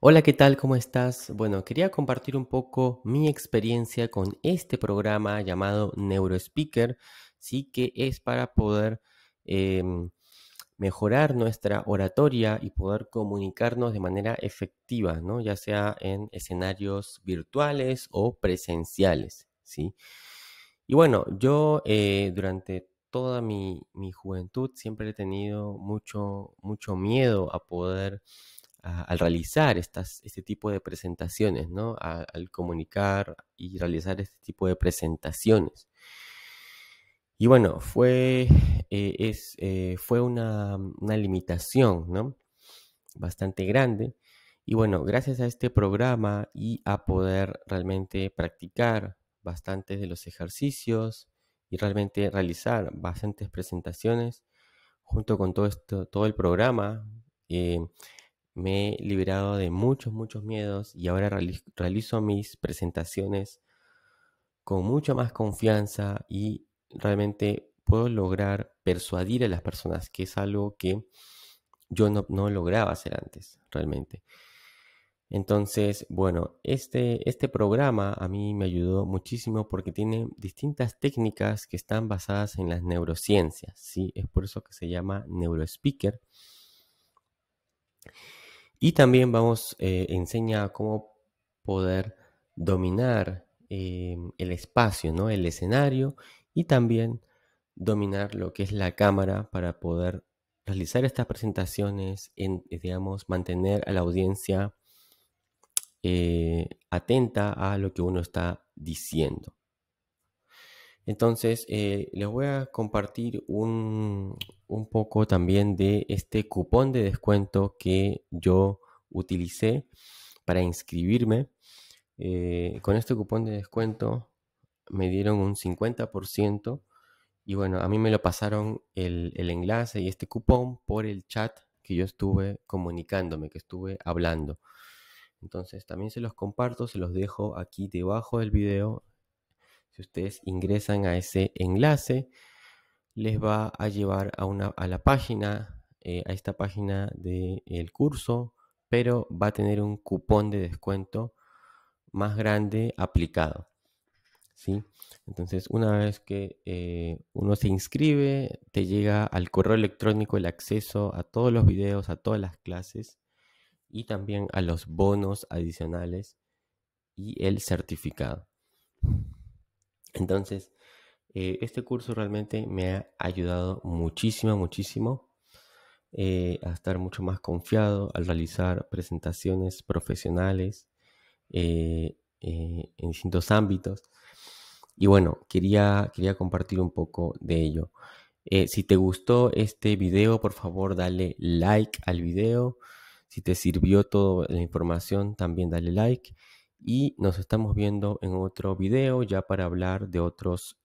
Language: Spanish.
Hola, ¿qué tal? ¿Cómo estás? Bueno, quería compartir un poco mi experiencia con este programa llamado NeuroSpeaker, sí que es para poder em, mejorar nuestra oratoria y poder comunicarnos de manera efectiva, ¿no? Ya sea en escenarios virtuales o presenciales, ¿sí? Y bueno, yo eh, durante toda mi, mi, juventud siempre he tenido mucho, mucho miedo a poder al realizar estas, este tipo de presentaciones, ¿no? al comunicar y realizar este tipo de presentaciones. Y bueno, fue, eh, es, eh, fue una, limitación, ¿no? Bastante grande. Y bueno, gracias a este programa y a poder realmente practicar bastantes de los ejercicios y realmente realizar bastantes presentaciones junto con todo esto, todo el programa, eh, me he liberado de muchos, muchos miedos y ahora realizo mis presentaciones con mucha más confianza y realmente puedo lograr persuadir a las personas, que es algo que yo no, lograba hacer antes, realmente. Entonces, bueno, este, este programa a mí me ayudó muchísimo porque tiene distintas técnicas que están basadas en las neurociencias, ¿sí? Es por eso que se llama NeuroSpeaker. Y también vamos, eh, a enseña cómo poder dominar eh, el espacio, ¿no? el escenario y también dominar lo que es la cámara para poder realizar estas presentaciones, en, eh, digamos, mantener a la audiencia atenta a lo que uno está diciendo. Entonces, eh, les voy a compartir un, poco también de este cupón de descuento que yo utilicé para inscribirme. Eh, con este cupón de descuento me dieron un 50% y bueno, a mí me lo pasaron el, el enlace y este cupón por el chat que yo estuve comunicándome, que estuve hablando. Entonces también se los comparto, se los dejo aquí debajo del video si ustedes ingresan a ese enlace, les va a llevar a, la página, eh, a esta página del curso, pero va a tener un cupón de descuento más grande aplicado. ¿sí? Entonces, una vez que eh, uno se inscribe, te llega al correo electrónico el acceso a todos los videos, a todas las clases y también a los bonos adicionales y el certificado. Entonces, eh, este curso realmente me ha ayudado muchísimo, muchísimo eh, a estar mucho más confiado al realizar presentaciones profesionales eh, en distintos ámbitos. Y bueno, quería, quería compartir un poco de ello. si te gustó este video, por favor dale like al video. Si te sirvió toda la información, también dale like y nos estamos viendo en otro video ya para hablar de otros